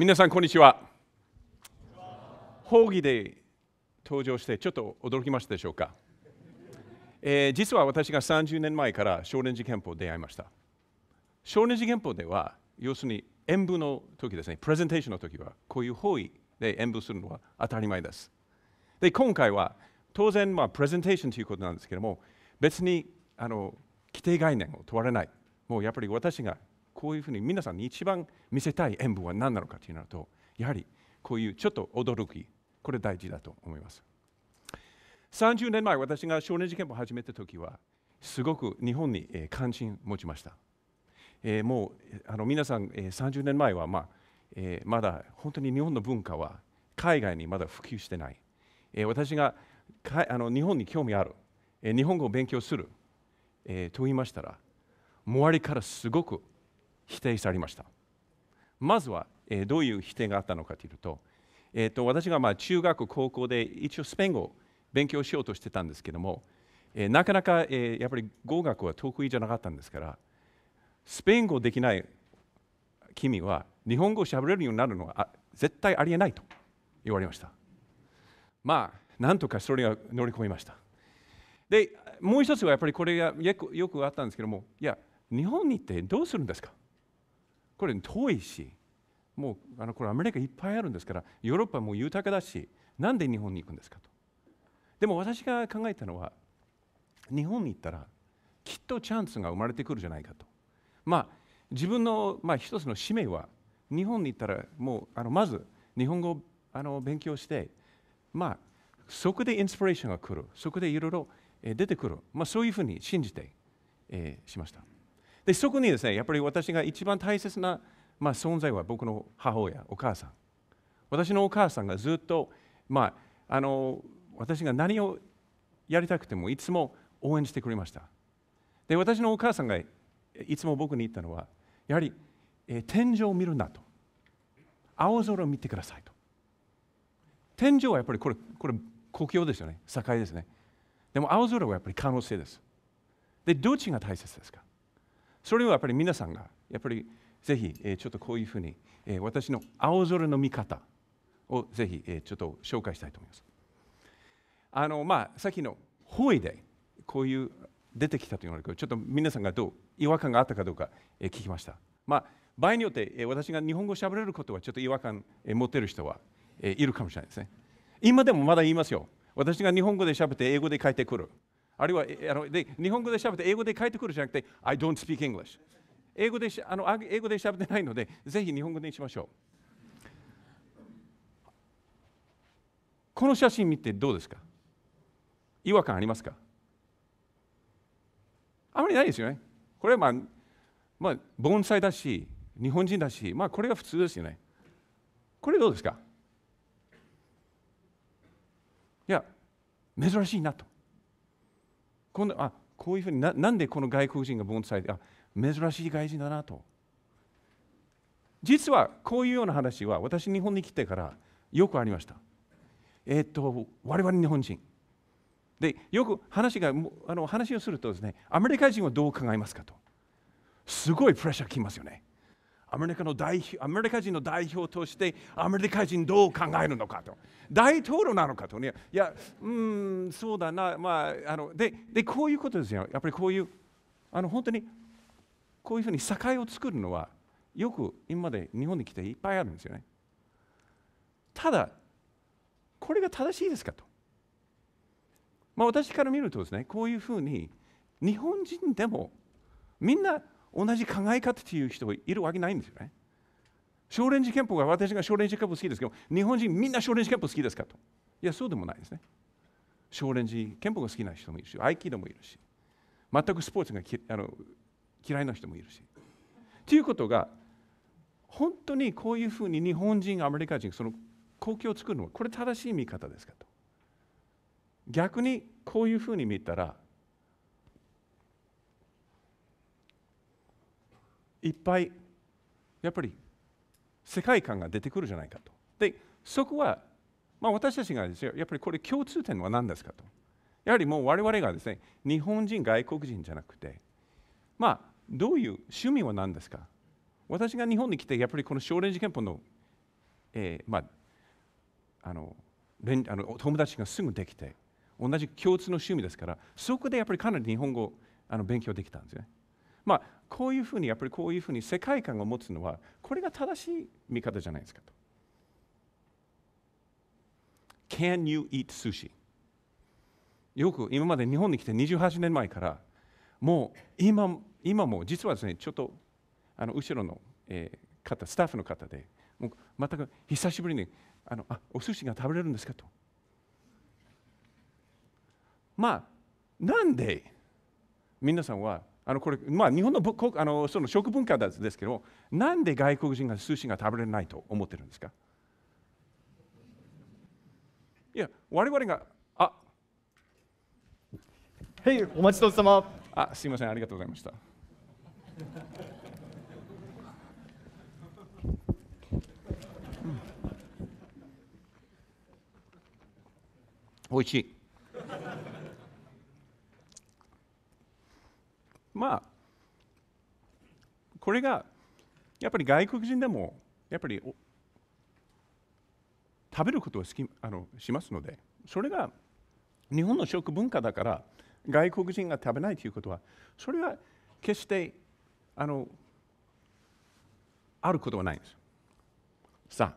皆さん、こんにちは。講義で登場してちょっと驚きましたでしょうか、えー、実は私が30年前から少年寺憲法出会いました少年時憲法では要するに演舞の時ですねプレゼンテーションの時はこういう方位で演舞するのは当たり前ですで今回は当然まあプレゼンテーションということなんですけども別にあの規定概念を問われないもうやっぱり私がこういうふうに皆さんに一番見せたい演舞は何なのかというのと、やはりこういうちょっと驚き、これ大事だと思います。30年前、私が少年事件を始めた時は、すごく日本に関心を持ちました。えー、もうあの皆さん、え30年前は、まあえまだ本当に日本の文化は海外にまだ普及してない。えー、私がかあの日本に興味ある、えー、日本語を勉強する、えー、と言いましたら、周りからすごく否定されましたまずは、えー、どういう否定があったのかというと,、えーと、私がまあ中学高校で一応スペイン語を勉強しようとしてたんですけども、えー、なかなか、えー、やっぱり語学は得意じゃなかったんですからスペイン語できない君は日本語をしゃべれるようになるのは絶対ありえないと言われましたまあなんとかそれが乗り込みましたでもう一つはやっぱりこれがよくあったんですけどもいや日本に行ってどうするんですかこれ遠いしもうあのこれアメリカいっぱいあるんですからヨーロッパも豊かだしなんで日本に行くんですかとでも私が考えたのは日本に行ったらきっとチャンスが生まれてくるじゃないかとまあ自分の、まあ、一つの使命は日本に行ったらもうあのまず日本語をあの勉強してまあそこでインスピレーションが来るそこでいろいろ出てくる、まあ、そういうふうに信じて、えー、しました。でそこにですね、やっぱり私が一番大切な、まあ、存在は僕の母親、お母さん。私のお母さんがずっと、まあ、あの私が何をやりたくてもいつも応援してくれました。で私のお母さんがいつも僕に言ったのは、やはり、え天井を見るなと。青空を見てくださいと。天井はやっぱりこれ、これ故郷ですよね、境ですね。でも青空はやっぱり可能性です。で、どっちが大切ですかそれをやっぱり皆さんが、やっぱりぜひ、えちょっとこういうふうに、え私の青空の見方をぜひ、えちょっと紹介したいと思います。あのまあ、さっきの方位でこういう出てきたというのは、ちょっと皆さんがどう違和感があったかどうか、え聞きました。まあ、場合によって、え私が日本語をしゃべれることはちょっと違和感、え持ってる人は、えいるかもしれないですね。今でもまだ言いますよ。私が日本語でしゃべって英語で書いてくる。あるいはあので日本語で喋って英語で書いてくるじゃなくて I don't speak English 英語でしあの英語で喋ってないのでぜひ日本語にしましょうこの写真見てどうですか違和感ありますかあまりないですよねこれはまあ、まあ、盆栽だし日本人だしまあこれが普通ですよねこれどうですかいや珍しいなと今度あこういうふうにななんでこの外国人が盆栽であ珍しい外人だなと実はこういうような話は私日本に来てからよくありましたえっ、と我々日本人でよく話があの話をするとですねアメリカ人はどう考えますかとすごいプレッシャーきますよねアメリカの代表アメリカ人の代表としてアメリカ人どう考えるのかと大統領なのかとねいやうんそうだなまああのででこういうことですよやっぱりこういうあの本当にこういうふうに境を作るのはよく今まで日本に来ていっぱいあるんですよねただこれが正しいですかとまあ私から見るとですねこういうふうに日本人でもみんな同じ考え方という人がいるわけないんですよね。少年寺憲法が私が少年寺憲法好きですけど、日本人みんな少年寺憲法好きですかと。いや、そうでもないですね。少年寺憲法が好きな人もいるし、合気道もいるし、全くスポーツがきあの嫌いな人もいるし。ということが、本当にこういうふうに日本人、アメリカ人、その公共を作るのは、これ正しい見方ですかと。逆にこういうふうに見たら、いっぱいやっぱり世界観が出てくるじゃないかと。でそこは、まあ、私たちがですよやっぱりこれ共通点は何ですかと。やはりもう我々がですね日本人外国人じゃなくてまあどういう趣味は何ですか私が日本に来てやっぱりこの少年時憲法の,、えー、まあ、あのあの友達がすぐできて同じ共通の趣味ですからそこでやっぱりかなり日本語あの勉強できたんですね。まあこういうふうにやっぱりこういうふうに世界観を持つのはこれが正しい見方じゃないですかと。Can you eat sushi? よく今まで日本に来て28年前からもう今今も実はですねちょっとあの後ろの、え方スタッフの方でもう全く久しぶりにあのあお寿司が食べれるんですかと。まあなんで皆さんはあのこれ、まあ、日本のあのその食文化ですけどなんで外国人が寿司が食べれないと思ってるんですかいや我々があへいお待ちどうさまあすみませんありがとうございました美味しいまあこれがやっぱり外国人でもやっぱり食べることをしあのしますのでそれが日本の食文化だから外国人が食べないということはそれは決してあのあることはないんですさあ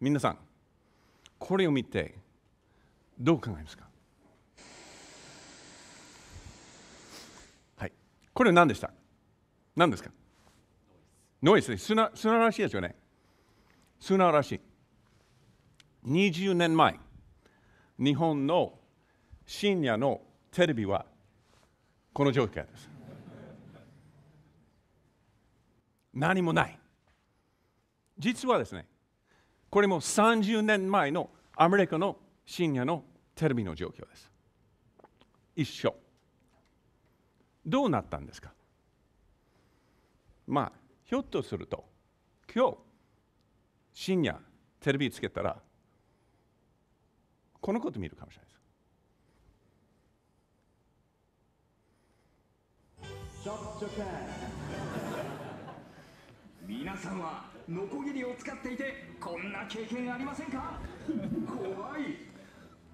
皆さんこれを見てどう考えますかこれ何でした何ですかノイズです。砂砂らしいですよね。砂らしい。20年前、日本の深夜のテレビはこの状況です。何もない。実はですね、これも30年前のアメリカの深夜のテレビの状況です。一緒。どうなったんですかまあひょっとすると今日深夜テレビつけたらこのこと見るかもしれないです。皆さんはノコギリを使っていてこんな経験ありませんか怖い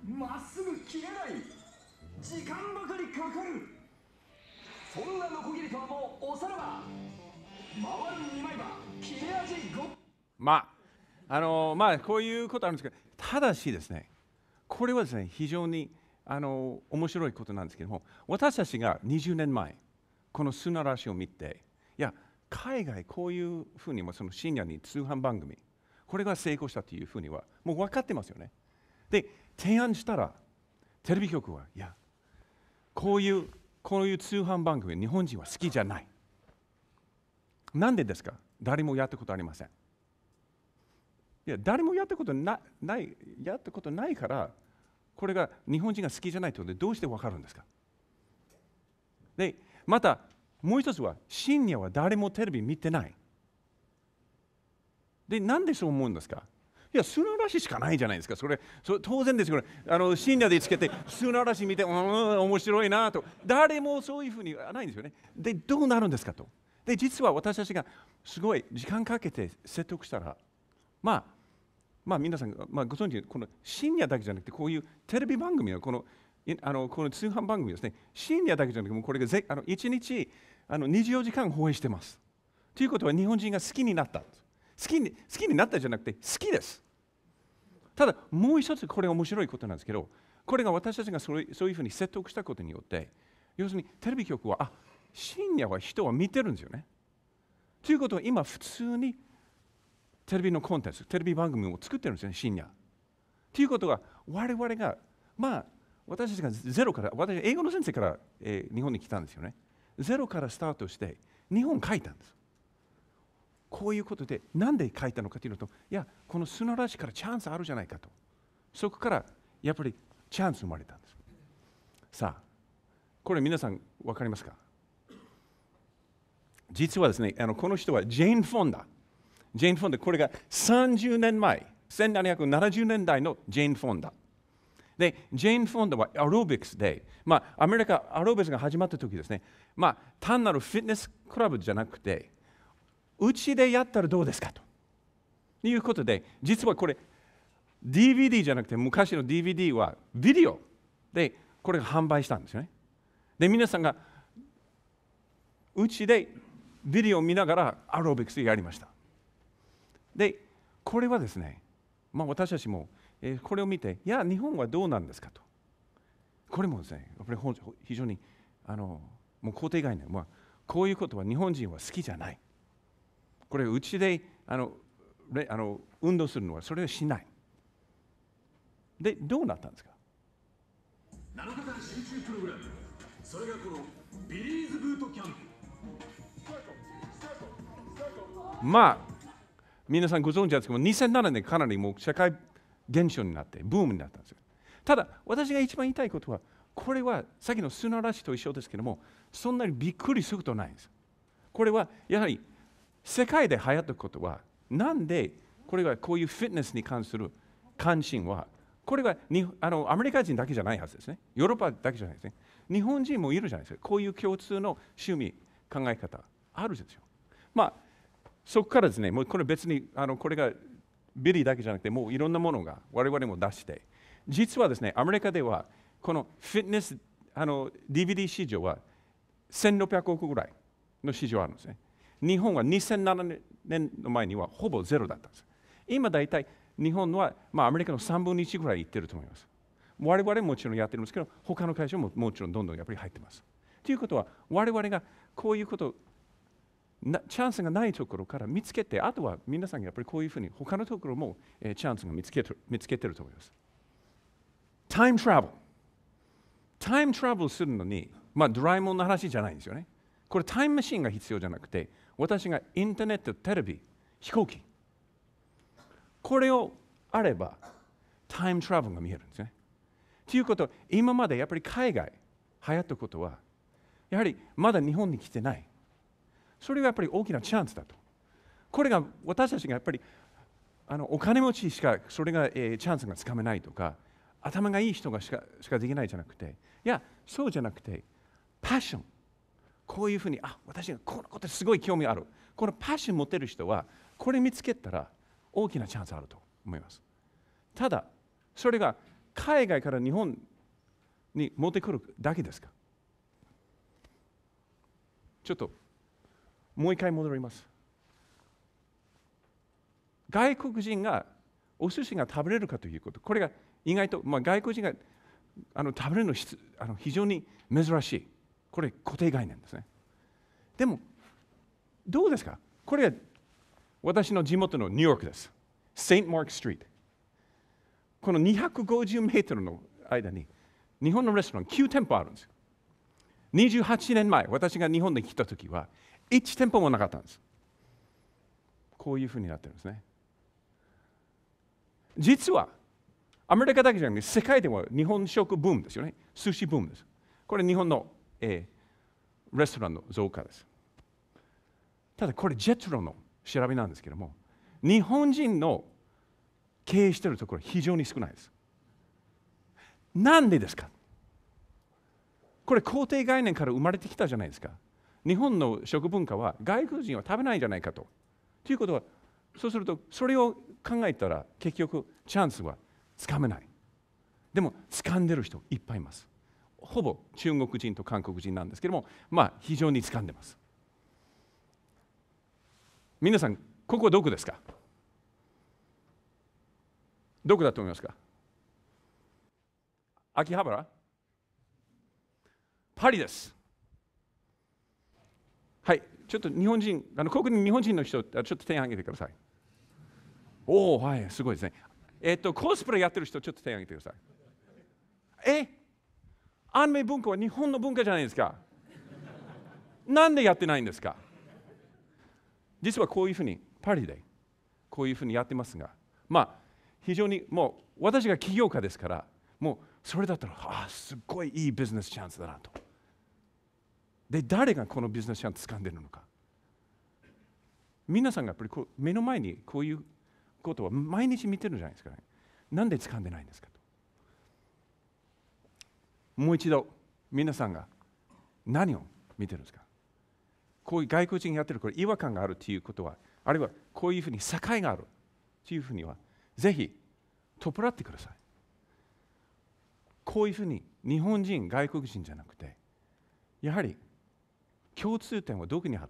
まっすぐ切れない時間ばかりかかるそんなノコギリとはもうおさらば回る二枚刃切れ味5まああのまあこういうことあるんですけどただしですねこれはですね非常にあの面白いことなんですけども私たちが20年前この砂嵐を見ていや海外こういうふうにもその深夜に通販番組これが成功したというふうにはもう分かってますよねで提案したらテレビ局はいやこういうこういう通販番組、日本人は好きじゃない。なんでですか誰もやったことありません。いや、誰もやったことなない、やったことないから、これが日本人が好きじゃないということで、どうして分かるんですかで、また、もう一つは、深夜は誰もテレビ見てない。で、なんでそう思うんですかいや砂嵐しかないじゃないですかそれそれ当然ですよあの深夜でつけて砂嵐見てうん面白いなと誰もそういうふうにはないんですよねでどうなるんですかとで実は私たちがすごい時間かけて説得したらまあまあ皆さん、まあ、ご存知この深夜だけじゃなくてこういうテレビ番組のこのあのこの通販番組ですね深夜だけじゃなくてもこれがぜあの1日あの24時間放映してます。ということは日本人が好きになった好きに好きになったじゃなくて好きですただもう一つこれ面白いことなんですけどこれが私たちがそうそういうふうに説得したことによって要するにテレビ局はあ深夜は人は見てるんですよねということは今普通にテレビのコンテンツテレビ番組を作ってるんですよね深夜ということは我々がまあ私たちがゼロから私英語の先生から、えー、日本に来たんですよねゼロからスタートして日本書いたんですこういうことで何で書いたのかというといやこの砂嵐からチャンスあるじゃないかとそこからやっぱりチャンス生まれたんですさあこれ皆さん分かりますか実はですねあのこの人はジェイン・フォンダジェイン・フォンダこれが30年前1770年代のジェイン・フォンダで、ジェイン・フォンダはアロービクスで、まあ、アメリカ、アロービクスが始まった時ですね、まあ、単なるフィットネスクラブじゃなくて、うちでやったらどうですかということで実はこれ DVD じゃなくて昔の DVD はビデオでこれが販売したんですよねで皆さんがうちでビデオを見ながらアロービクスやりましたでこれはですねまあ私たちもこれを見ていや日本はどうなんですかとこれもですねやっぱり非常にあのもう肯定概念はこういうことは日本人は好きじゃないこれ、うちであのあの運動するのは、それをしない。で、どうなったんですか7日間集中プログラム、それがこのビリーズブートキャンプ。まあ、皆さんご存知ですけど、2007年、かなりもう社会現象になって、ブームになったんですよ。ただ、私が一番言いたいことは、これはさっきの砂嵐と一緒ですけども、そんなにびっくりすることないんです。これはやはり世界で流行ったことは、なんでこれがこういうフィットネスに関する関心は、これがにあのアメリカ人だけじゃないはずですね。ヨーロッパだけじゃないですね。日本人もいるじゃないですか。こういう共通の趣味、考え方、あるんですよ。まあ、そこからですね、もうこれ別にあのこれがビリーだけじゃなくて、もういろんなものが我々も出して、実はですね、アメリカではこのフィットネスあの DVD 市場は1600億ぐらいの市場あるんですね。日本は2007年の前にはほぼゼロだったんです。今大体日本は、まあ、アメリカの3分の1ぐらい行ってると思います。我々ももちろんやってるんですけど、他の会社ももちろんどんどんやっぱり入ってます。ということは、我々がこういうことなチャンスがないところから見つけて、あとは皆さんがやっぱりこういうふうに他のところも、えー、チャンスが見つけて見つけてると思います。タイムトラブル。タイムトラブルするのに、まあ、ドラえもんの話じゃないんですよね。これタイムマシンが必要じゃなくて、私がインターネット、テレビ、飛行機。これをあれば、タイムトラブルが見えるんですね。ということは、今までやっぱり海外、流行ったことは、やはりまだ日本に来てない。それがやっぱり大きなチャンスだと。これが私たちがやっぱりあのお金持ちしかそれが、えー、チャンスがつかめないとか、頭がいい人がしかしかできないじゃなくて、いや、そうじゃなくて、パッション。こういうふうにあ私がこのことすごい興味あるこのパッション持てる人はこれ見つけたら大きなチャンスあると思いますただそれが海外から日本に持ってくるだけですかちょっともう一回戻ります外国人がお寿司が食べれるかということこれが意外と、まあ、外国人があの食べるのあの非常に珍しいこれ固定概念ですねでもどうですかこれ私の地元のニューヨークですセント・マーク・ストリートこの250メートルの間に日本のレストラン9店舗あるんですよ28年前私が日本に来た時は1店舗もなかったんですこういうふうになってるんですね実はアメリカだけじゃなくて世界でも日本食ブームですよね寿司ブームですこれ日本のえレストランの増加です。ただこれジェトロの調べなんですけども日本人の経営しているところ非常に少ないです。なんでですかこれ肯定概念から生まれてきたじゃないですか。日本の食文化は外国人は食べないんじゃないかと。ということはそうするとそれを考えたら結局チャンスはつかめない。でも掴んでる人いっぱいいます。ほぼ中国人と韓国人なんですけども、まあ、非常に掴んでます。皆さん、ここどこですかどこだと思いますか秋葉原パリです。はい、ちょっと日本人、あのここに日本人の人、ちょっと手を挙げてください。おお、はい、すごいですね。えっ、と、コスプレやってる人、ちょっと手を挙げてください。えアニメ文化は日本の文化じゃないですか。なんでやってないんですか実はこういうふうに、パリでこういうふうにやってますが、まあ、非常にもう私が起業家ですから、もうそれだったら、ああ、すっごいいいビジネスチャンスだなと。で、誰がこのビジネスチャンス掴んでるのか。皆さんがやっぱりこう目の前にこういうことは毎日見てるんじゃないですかね。なんで掴んでないんですかもう一度皆さんが何を見てるんですかこういう外国人がやってるこれ違和感があるということはあるいはこういうふうに境があるというふうにはぜひ取っ払ってくださいこういうふうに日本人外国人じゃなくてやはり共通点はどこにある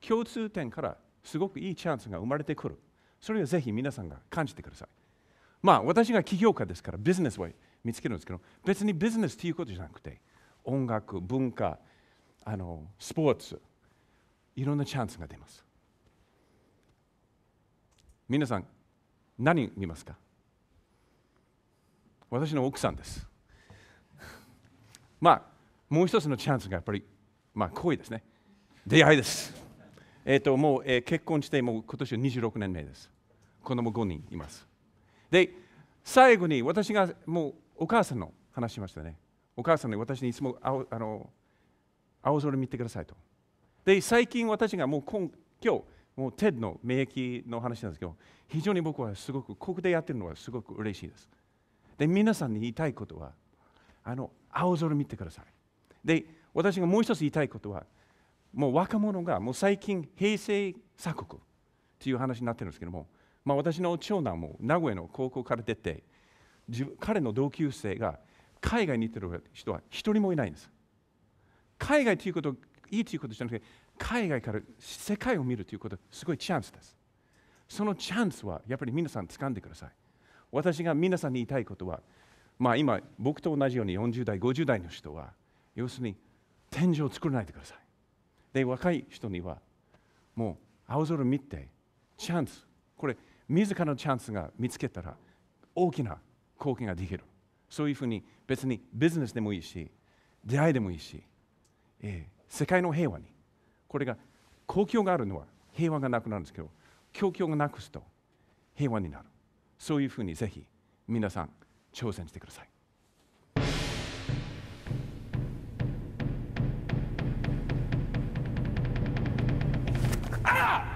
共通点からすごくいいチャンスが生まれてくるそれをぜひ皆さんが感じてくださいまあ私が起業家ですからビジネスは見つけるんですけど別にビジネスということじゃなくて音楽文化あのスポーツいろんなチャンスが出ます皆さん何見ますか私の奥さんですまあもう一つのチャンスがやっぱり、まあ、恋ですね出会いですえっ、ー、ともう、えー、結婚してもう今年26年目です子供5人いますで最後に私がもうお母さんの話しましたね。お母さんに私にいつも青あの青空見てくださいと。で、最近私がもう今今日、もうテッドの免疫の話なんですけど、非常に僕はすごく、ここでやってるのはすごく嬉しいです。で、皆さんに言いたいことは、あの青空見てください。で、私がもう一つ言いたいことは、もう若者がもう最近、平成鎖国という話になってるんですけども、まあ、私の長男も名古屋の高校から出て、自分彼の同級生が海外に行ってる人は一人もいないんです海外ということいいということじゃなくて海外から世界を見るということすごいチャンスですそのチャンスはやっぱり皆さん掴んでください私が皆さんに言いたいことはまあ今僕と同じように40代50代の人は要するに天井を作らないでくださいで若い人にはもう青空見てチャンスこれ自らのチャンスが見つけたら大きな貢献ができる。そういうふうに別にビジネスでもいいし、出会いでもいいし、えー、世界の平和に。これが、公共があるのは平和がなくなるんですけど、公共がなくすと平和になる。そういうふうにぜひ皆さん挑戦してください。Ah!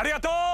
ありがとう